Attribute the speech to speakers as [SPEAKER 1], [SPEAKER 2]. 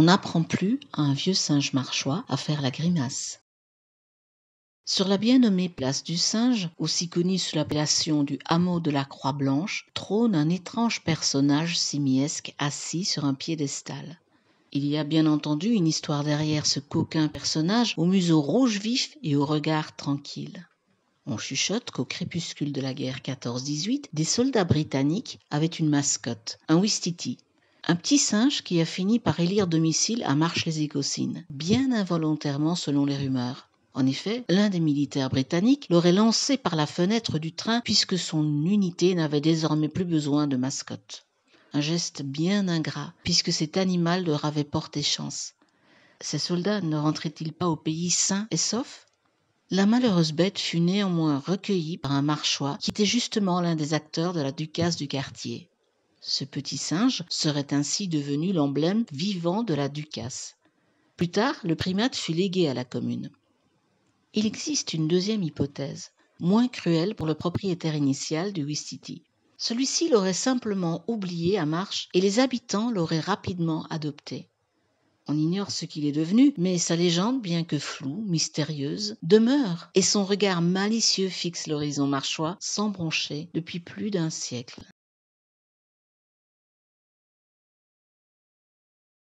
[SPEAKER 1] On n'apprend plus à un vieux singe marchois à faire la grimace. Sur la bien nommée place du singe, aussi connue sous l'appellation du hameau de la Croix Blanche, trône un étrange personnage simiesque assis sur un piédestal. Il y a bien entendu une histoire derrière ce coquin personnage au museau rouge vif et au regard tranquille. On chuchote qu'au crépuscule de la guerre 14-18, des soldats britanniques avaient une mascotte, un Wistiti, un petit singe qui a fini par élire domicile à marche les écossines bien involontairement selon les rumeurs. En effet, l'un des militaires britanniques l'aurait lancé par la fenêtre du train puisque son unité n'avait désormais plus besoin de mascotte. Un geste bien ingrat, puisque cet animal leur avait porté chance. Ces soldats ne rentraient-ils pas au pays sain et sauf La malheureuse bête fut néanmoins recueillie par un marchois qui était justement l'un des acteurs de la ducasse du quartier ce petit singe serait ainsi devenu l'emblème vivant de la ducasse plus tard le primate fut légué à la commune il existe une deuxième hypothèse moins cruelle pour le propriétaire initial du Wistiti. celui-ci l'aurait simplement oublié à marche et les habitants l'auraient rapidement adopté. on ignore ce qu'il est devenu, mais sa légende, bien que floue, mystérieuse, demeure, et son regard malicieux fixe l'horizon marchois sans broncher depuis plus d'un siècle.